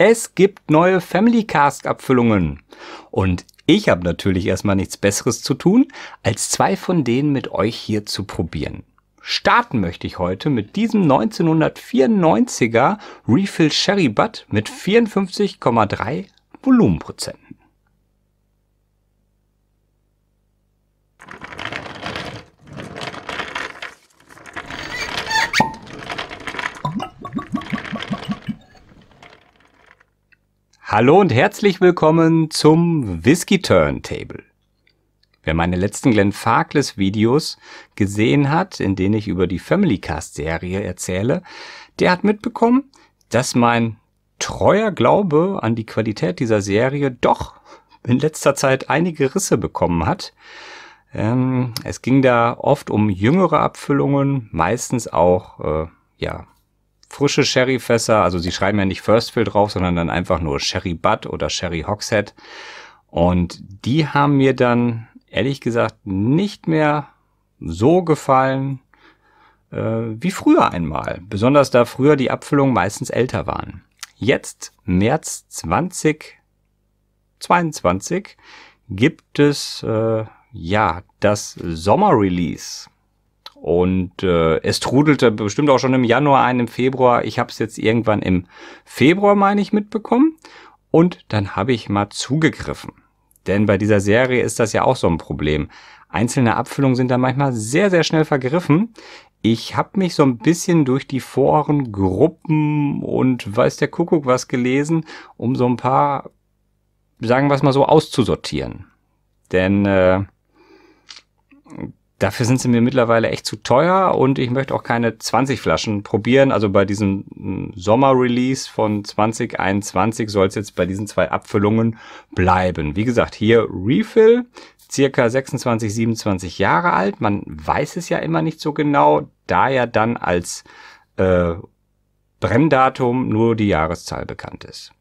Es gibt neue Family Cask Abfüllungen. Und ich habe natürlich erstmal nichts Besseres zu tun, als zwei von denen mit euch hier zu probieren. Starten möchte ich heute mit diesem 1994er Refill Sherry Butt mit 54,3 Volumenprozenten. Hallo und herzlich willkommen zum Whisky Turntable. Wer meine letzten Glenn Farkless Videos gesehen hat, in denen ich über die Family Cast Serie erzähle, der hat mitbekommen, dass mein treuer Glaube an die Qualität dieser Serie doch in letzter Zeit einige Risse bekommen hat. Ähm, es ging da oft um jüngere Abfüllungen, meistens auch äh, ja frische Sherryfässer, also sie schreiben ja nicht First Fill drauf, sondern dann einfach nur Sherry Butt oder Sherry Hogshead. Und die haben mir dann ehrlich gesagt nicht mehr so gefallen äh, wie früher einmal. Besonders da früher die Abfüllungen meistens älter waren. Jetzt, März 2022, gibt es äh, ja das Sommerrelease und äh, es trudelte bestimmt auch schon im Januar ein, im Februar. Ich habe es jetzt irgendwann im Februar, meine ich, mitbekommen. Und dann habe ich mal zugegriffen. Denn bei dieser Serie ist das ja auch so ein Problem. Einzelne Abfüllungen sind da manchmal sehr, sehr schnell vergriffen. Ich habe mich so ein bisschen durch die Foren, Gruppen und weiß der Kuckuck was gelesen, um so ein paar, sagen wir es mal so, auszusortieren. Denn äh, dafür sind sie mir mittlerweile echt zu teuer und ich möchte auch keine 20 Flaschen probieren. Also bei diesem hm, Sommer-Release von 2021 soll es jetzt bei diesen zwei Abfüllungen bleiben. Wie gesagt, hier Refill, circa 26, 27 Jahre alt. Man weiß es ja immer nicht so genau, da ja dann als äh, Brenndatum nur die Jahreszahl bekannt ist.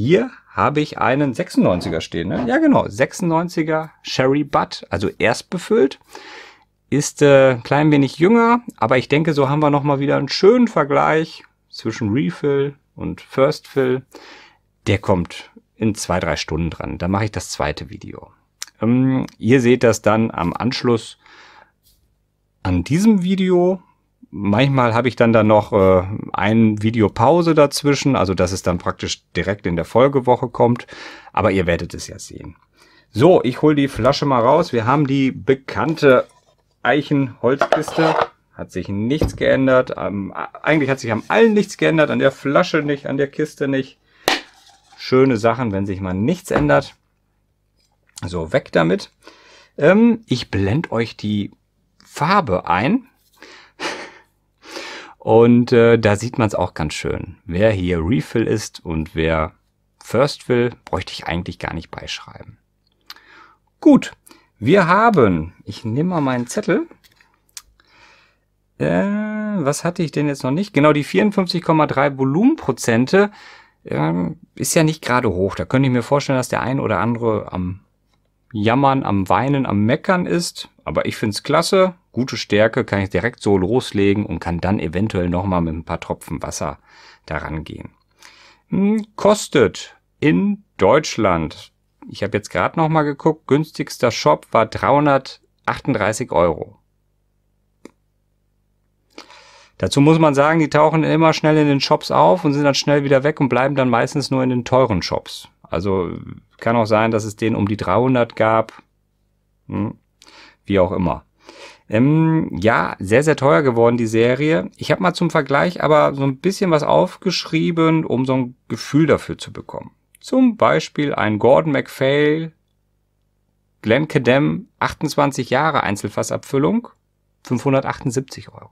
Hier habe ich einen 96er stehen. Ne? Ja, genau. 96er Sherry Butt, also erst befüllt. Ist äh, ein klein wenig jünger, aber ich denke, so haben wir nochmal wieder einen schönen Vergleich zwischen Refill und First Fill. Der kommt in zwei, drei Stunden dran. Da mache ich das zweite Video. Ähm, ihr seht das dann am Anschluss an diesem Video manchmal habe ich dann da noch äh, ein Video Pause dazwischen, also dass es dann praktisch direkt in der Folgewoche kommt. Aber ihr werdet es ja sehen. So, ich hole die Flasche mal raus. Wir haben die bekannte Eichenholzkiste. Hat sich nichts geändert. Ähm, eigentlich hat sich am allen nichts geändert. An der Flasche nicht, an der Kiste nicht. Schöne Sachen, wenn sich mal nichts ändert. So, weg damit. Ähm, ich blende euch die Farbe ein. Und äh, da sieht man es auch ganz schön. Wer hier Refill ist und wer First will, bräuchte ich eigentlich gar nicht beischreiben. Gut, wir haben, ich nehme mal meinen Zettel. Äh, was hatte ich denn jetzt noch nicht? Genau, die 54,3 Volumenprozente äh, ist ja nicht gerade hoch. Da könnte ich mir vorstellen, dass der ein oder andere am Jammern, am Weinen, am Meckern ist, aber ich find's klasse. Gute Stärke kann ich direkt so loslegen und kann dann eventuell nochmal mit ein paar Tropfen Wasser daran gehen. Hm, kostet in Deutschland, ich habe jetzt gerade nochmal geguckt, günstigster Shop war 338 Euro. Dazu muss man sagen, die tauchen immer schnell in den Shops auf und sind dann schnell wieder weg und bleiben dann meistens nur in den teuren Shops. Also kann auch sein, dass es den um die 300 gab. Hm. Wie auch immer. Ähm, ja, sehr, sehr teuer geworden, die Serie. Ich habe mal zum Vergleich aber so ein bisschen was aufgeschrieben, um so ein Gefühl dafür zu bekommen. Zum Beispiel ein Gordon MacPhail, Glenn Kedem, 28 Jahre Einzelfassabfüllung, 578 Euro.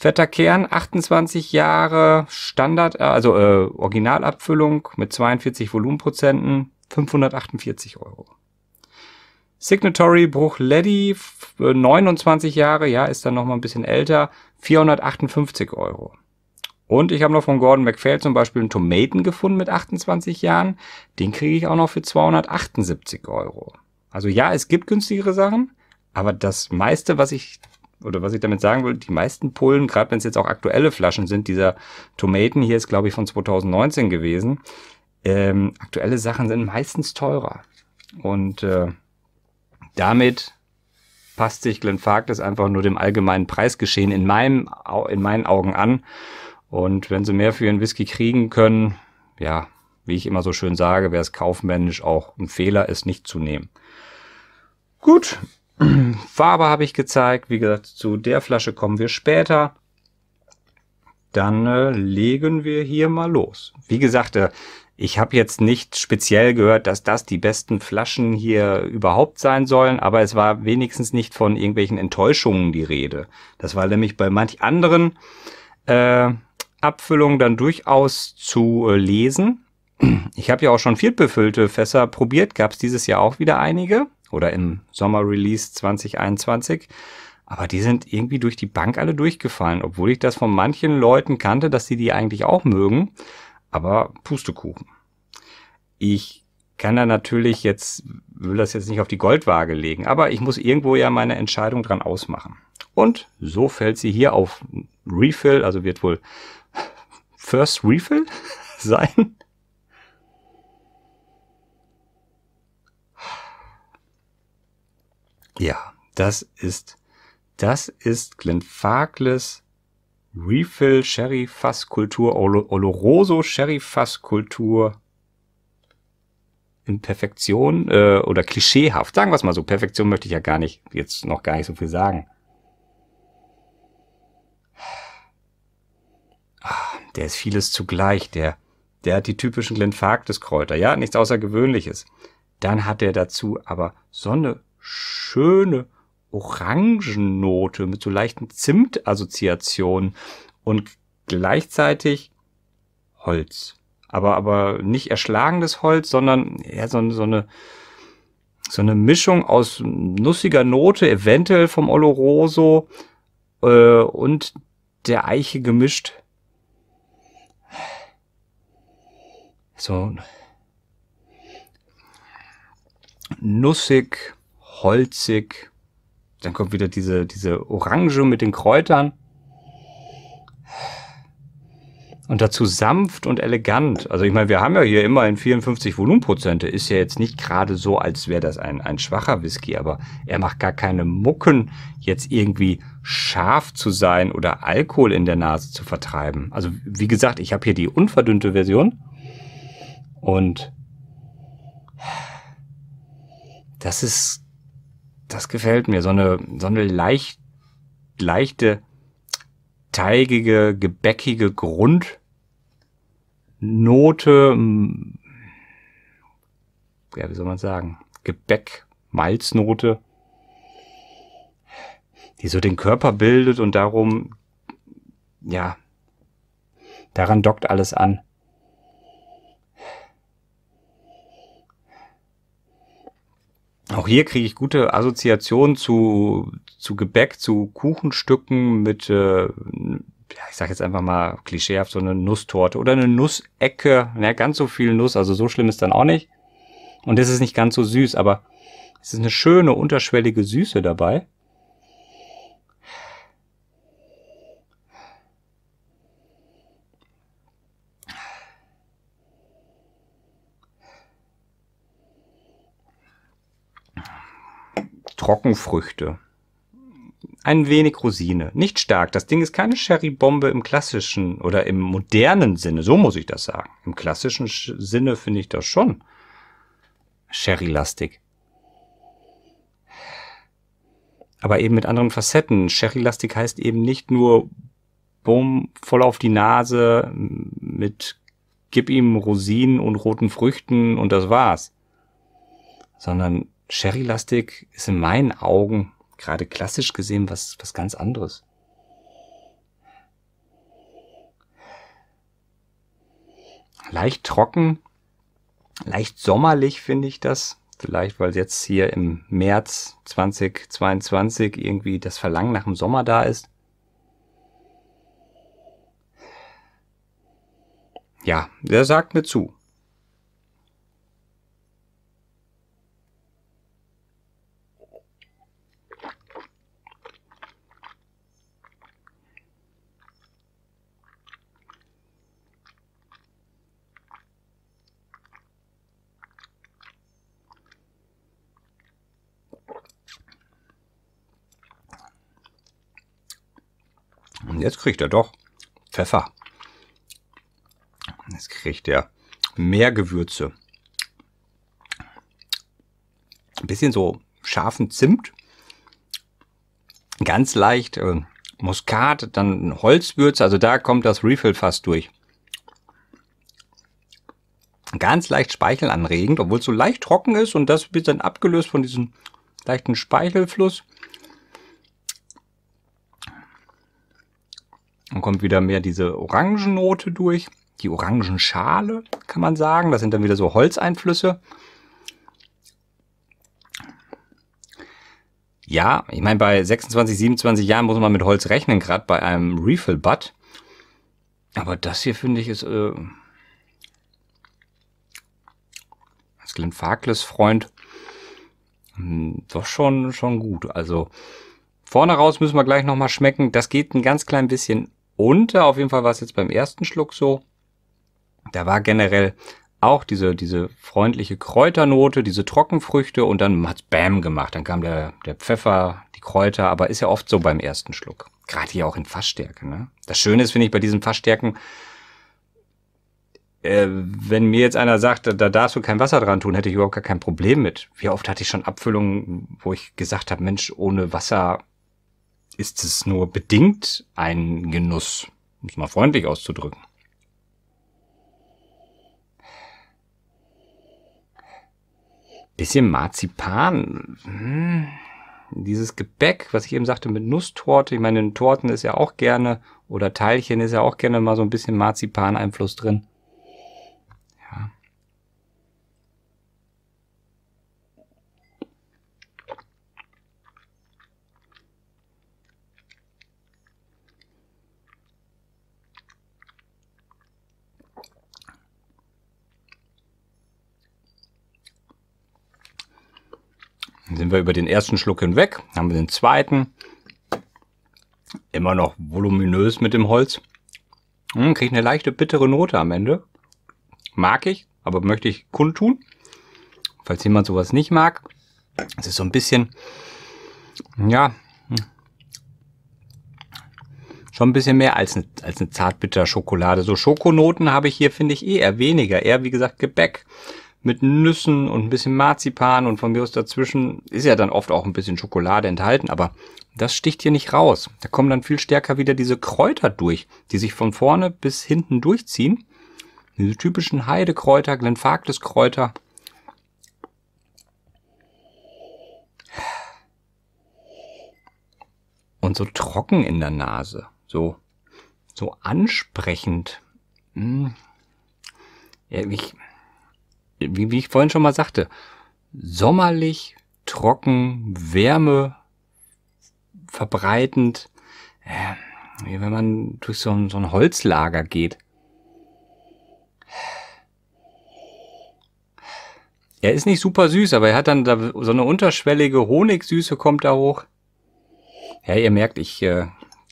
Fetter Kern, 28 Jahre Standard, äh, also äh, Originalabfüllung mit 42 Volumenprozenten, 548 Euro. Signatory Bruch Lady, 29 äh, Jahre, ja, ist dann nochmal ein bisschen älter, 458 Euro. Und ich habe noch von Gordon McPhail zum Beispiel einen Tomaten gefunden mit 28 Jahren. Den kriege ich auch noch für 278 Euro. Also ja, es gibt günstigere Sachen, aber das meiste, was ich oder was ich damit sagen will, die meisten Pullen, gerade wenn es jetzt auch aktuelle Flaschen sind, dieser Tomaten hier ist, glaube ich, von 2019 gewesen. Ähm, aktuelle Sachen sind meistens teurer. Und äh, damit passt sich das einfach nur dem allgemeinen Preisgeschehen in, meinem, in meinen Augen an. Und wenn sie mehr für ihren Whisky kriegen können, ja, wie ich immer so schön sage, wäre es kaufmännisch auch ein Fehler, es nicht zu nehmen. Gut, Farbe habe ich gezeigt. Wie gesagt, zu der Flasche kommen wir später. Dann äh, legen wir hier mal los. Wie gesagt, äh, ich habe jetzt nicht speziell gehört, dass das die besten Flaschen hier überhaupt sein sollen, aber es war wenigstens nicht von irgendwelchen Enttäuschungen die Rede. Das war nämlich bei manch anderen äh, Abfüllungen dann durchaus zu äh, lesen. Ich habe ja auch schon viertbefüllte Fässer probiert, gab es dieses Jahr auch wieder einige oder im Sommerrelease 2021. Aber die sind irgendwie durch die Bank alle durchgefallen, obwohl ich das von manchen Leuten kannte, dass sie die eigentlich auch mögen. Aber Pustekuchen. Ich kann da natürlich jetzt, will das jetzt nicht auf die Goldwaage legen, aber ich muss irgendwo ja meine Entscheidung dran ausmachen. Und so fällt sie hier auf Refill, also wird wohl First Refill sein. Ja, das ist, das ist Glenfarclas Refill Sherry Fasskultur, Oloroso Sherry Fasskultur in Perfektion äh, oder klischeehaft. Sagen wir es mal so. Perfektion möchte ich ja gar nicht, jetzt noch gar nicht so viel sagen. Ah, der ist vieles zugleich. Der, der hat die typischen Glenfarktes-Kräuter. Ja, nichts Außergewöhnliches. Dann hat er dazu aber so eine schöne Orangennote mit so leichten Zimtassoziationen und gleichzeitig Holz. Aber, aber nicht erschlagendes Holz, sondern eher so, so eine, so eine Mischung aus nussiger Note, eventuell vom Oloroso äh, und der Eiche gemischt. So nussig, holzig. Dann kommt wieder diese, diese Orange mit den Kräutern. Und dazu sanft und elegant. Also ich meine, wir haben ja hier immerhin 54 Volumenprozente. Ist ja jetzt nicht gerade so, als wäre das ein, ein schwacher Whisky, aber er macht gar keine Mucken, jetzt irgendwie scharf zu sein oder Alkohol in der Nase zu vertreiben. Also wie gesagt, ich habe hier die unverdünnte Version. Und das ist das gefällt mir. So eine, so eine leicht, leichte, teigige, gebäckige Grundnote. Ja, wie soll man sagen? Gebäck, Malznote, die so den Körper bildet und darum, ja, daran dockt alles an. Auch hier kriege ich gute Assoziationen zu, zu Gebäck, zu Kuchenstücken mit, äh, ja, ich sage jetzt einfach mal klischeehaft, so eine Nusstorte oder eine Nussecke. Ja, ne, ganz so viel Nuss, also so schlimm ist dann auch nicht. Und es ist nicht ganz so süß, aber es ist eine schöne unterschwellige Süße dabei. Trockenfrüchte. Ein wenig Rosine. Nicht stark. Das Ding ist keine Sherry-Bombe im klassischen oder im modernen Sinne. So muss ich das sagen. Im klassischen Sinne finde ich das schon Sherry-lastig. Aber eben mit anderen Facetten. Sherry-lastig heißt eben nicht nur Boom, voll auf die Nase mit gib ihm Rosinen und roten Früchten und das war's. Sondern Sherry-lastig ist in meinen Augen gerade klassisch gesehen was, was ganz anderes. Leicht trocken, leicht sommerlich finde ich das. Vielleicht, weil jetzt hier im März 2022 irgendwie das Verlangen nach dem Sommer da ist. Ja, der sagt mir zu. Und jetzt kriegt er doch Pfeffer. Jetzt kriegt er mehr Gewürze. Ein bisschen so scharfen Zimt. Ganz leicht äh, Muskat, dann Holzwürze. Also da kommt das Refill fast durch. Ganz leicht speichelanregend, obwohl es so leicht trocken ist. Und das wird dann abgelöst von diesem leichten Speichelfluss. Dann kommt wieder mehr diese Orangennote durch, die Orangenschale kann man sagen. Das sind dann wieder so Holzeinflüsse. Ja, ich meine, bei 26, 27 Jahren muss man mit Holz rechnen, gerade bei einem Refill-Butt. Aber das hier finde ich ist... Äh als Glenn Farkless Freund hm, doch schon, schon gut. Also vorne raus müssen wir gleich nochmal schmecken. Das geht ein ganz klein bisschen runter. Auf jeden Fall war es jetzt beim ersten Schluck so. Da war generell auch diese, diese freundliche Kräuternote, diese Trockenfrüchte und dann hat's Bam gemacht. Dann kam der, der Pfeffer, die Kräuter, aber ist ja oft so beim ersten Schluck. Gerade hier auch in Fassstärke. Ne? Das Schöne ist, finde ich, bei diesen Fassstärken, äh, wenn mir jetzt einer sagt, da, da darfst du kein Wasser dran tun, hätte ich überhaupt gar kein Problem mit. Wie oft hatte ich schon Abfüllungen, wo ich gesagt habe, Mensch, ohne Wasser ist es nur bedingt ein Genuss, um es mal freundlich auszudrücken. Bisschen Marzipan. Hm. Dieses Gebäck, was ich eben sagte mit Nusstorte, ich meine, in Torten ist ja auch gerne oder Teilchen ist ja auch gerne mal so ein bisschen Marzipaneinfluss drin. Sind wir über den ersten Schluck hinweg, haben wir den zweiten. Immer noch voluminös mit dem Holz. Hm, kriegt eine leichte bittere Note am Ende. Mag ich, aber möchte ich kundtun. Falls jemand sowas nicht mag. Es ist so ein bisschen, ja, hm. schon ein bisschen mehr als eine, als eine zartbitter Schokolade. So Schokonoten habe ich hier, finde ich, eh eher weniger. Eher, wie gesagt, Gebäck mit Nüssen und ein bisschen Marzipan und von mir aus dazwischen ist ja dann oft auch ein bisschen Schokolade enthalten, aber das sticht hier nicht raus. Da kommen dann viel stärker wieder diese Kräuter durch, die sich von vorne bis hinten durchziehen. Diese typischen Heidekräuter, glenfarktis Und so trocken in der Nase, so, so ansprechend. Hm. Ja, ich, wie, wie ich vorhin schon mal sagte, sommerlich, trocken, Wärme verbreitend, äh, wie wenn man durch so ein, so ein Holzlager geht. Er ist nicht super süß, aber er hat dann da so eine unterschwellige Honigsüße kommt da hoch. Ja, ihr merkt, ich äh,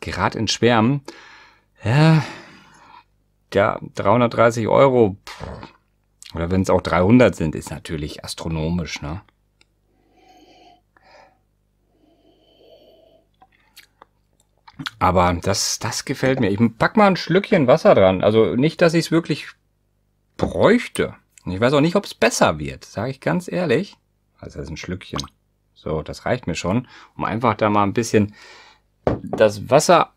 gerate in Schwärmen. Ja, ja 330 Euro. Pff oder wenn es auch 300 sind, ist natürlich astronomisch, ne? Aber das, das gefällt mir. Ich pack mal ein Schlückchen Wasser dran. Also nicht, dass ich es wirklich bräuchte. Und ich weiß auch nicht, ob es besser wird, sage ich ganz ehrlich. Also das ist ein Schlückchen. So, das reicht mir schon, um einfach da mal ein bisschen das Wasser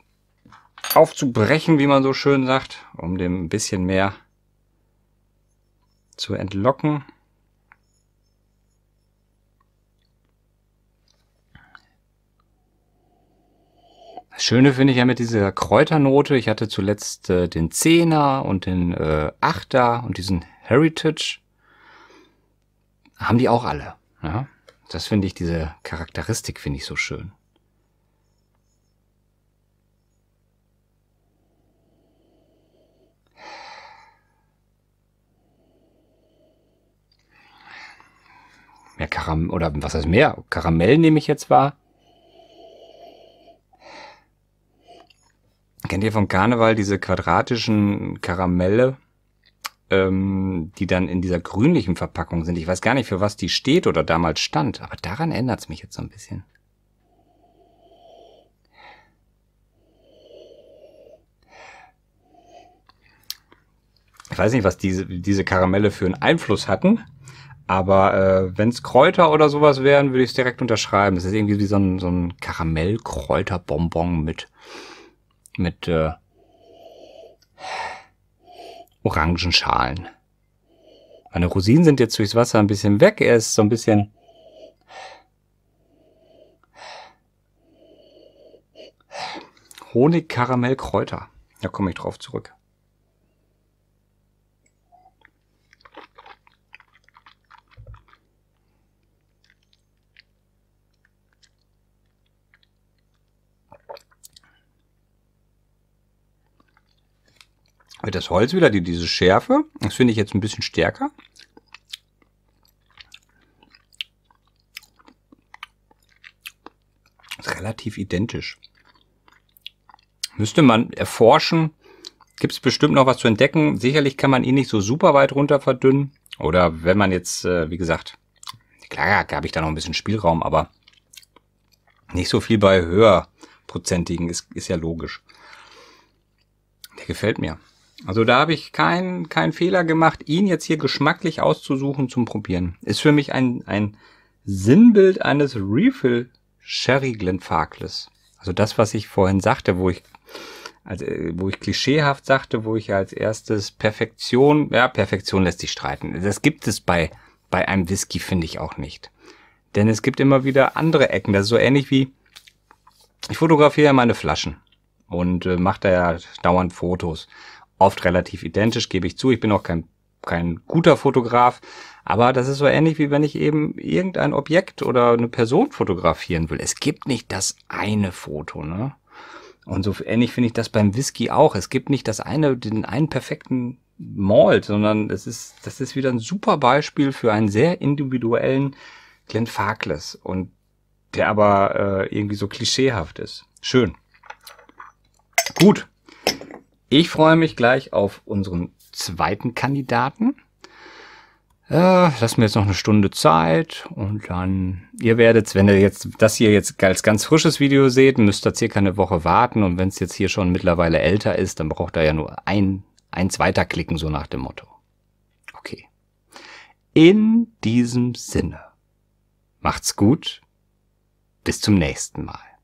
aufzubrechen, wie man so schön sagt, um dem ein bisschen mehr zu entlocken. Das Schöne finde ich ja mit dieser Kräuternote, ich hatte zuletzt äh, den Zehner und den äh, Achter und diesen Heritage. Haben die auch alle. Ja? Das finde ich, diese Charakteristik finde ich so schön. Mehr äh, Karam oder was heißt mehr? Karamell nehme ich jetzt wahr. Kennt ihr vom Karneval diese quadratischen Karamelle, ähm, die dann in dieser grünlichen Verpackung sind? Ich weiß gar nicht, für was die steht oder damals stand, aber daran ändert es mich jetzt so ein bisschen. Ich weiß nicht, was diese, diese Karamelle für einen Einfluss hatten, aber äh, wenn es Kräuter oder sowas wären, würde ich es direkt unterschreiben. Es ist irgendwie wie so ein, so ein Karamellkräuterbonbon mit, mit äh, Orangenschalen. Meine Rosinen sind jetzt durchs Wasser ein bisschen weg. Er ist so ein bisschen... Honig, Karamell, Kräuter. Da komme ich drauf zurück. das Holz wieder die, diese Schärfe. Das finde ich jetzt ein bisschen stärker. Ist relativ identisch. Müsste man erforschen. Gibt es bestimmt noch was zu entdecken. Sicherlich kann man ihn nicht so super weit runter verdünnen. Oder wenn man jetzt, äh, wie gesagt, klar gab ich da noch ein bisschen Spielraum, aber nicht so viel bei höherprozentigen ist, ist ja logisch. Der gefällt mir. Also da habe ich keinen keinen Fehler gemacht, ihn jetzt hier geschmacklich auszusuchen zum Probieren. Ist für mich ein, ein Sinnbild eines Refill Sherry Glenfarclas. Also das, was ich vorhin sagte, wo ich also, wo ich klischeehaft sagte, wo ich als erstes Perfektion, ja, Perfektion lässt sich streiten. Das gibt es bei, bei einem Whisky, finde ich auch nicht. Denn es gibt immer wieder andere Ecken. Das ist so ähnlich wie, ich fotografiere ja meine Flaschen und äh, mache da ja dauernd Fotos oft relativ identisch, gebe ich zu. Ich bin auch kein, kein guter Fotograf, aber das ist so ähnlich, wie wenn ich eben irgendein Objekt oder eine Person fotografieren will. Es gibt nicht das eine Foto, ne? Und so ähnlich finde ich das beim Whisky auch. Es gibt nicht das eine, den einen perfekten Malt, sondern es ist, das ist wieder ein super Beispiel für einen sehr individuellen Glenn Glenfarclas und der aber äh, irgendwie so klischeehaft ist. Schön. Gut. Ich freue mich gleich auf unseren zweiten Kandidaten. Äh, lassen wir jetzt noch eine Stunde Zeit und dann, ihr werdet, wenn ihr jetzt das hier jetzt als ganz frisches Video seht, müsst ihr circa eine Woche warten und wenn es jetzt hier schon mittlerweile älter ist, dann braucht ihr ja nur ein, ein zweiter klicken, so nach dem Motto. Okay. In diesem Sinne, macht's gut, bis zum nächsten Mal.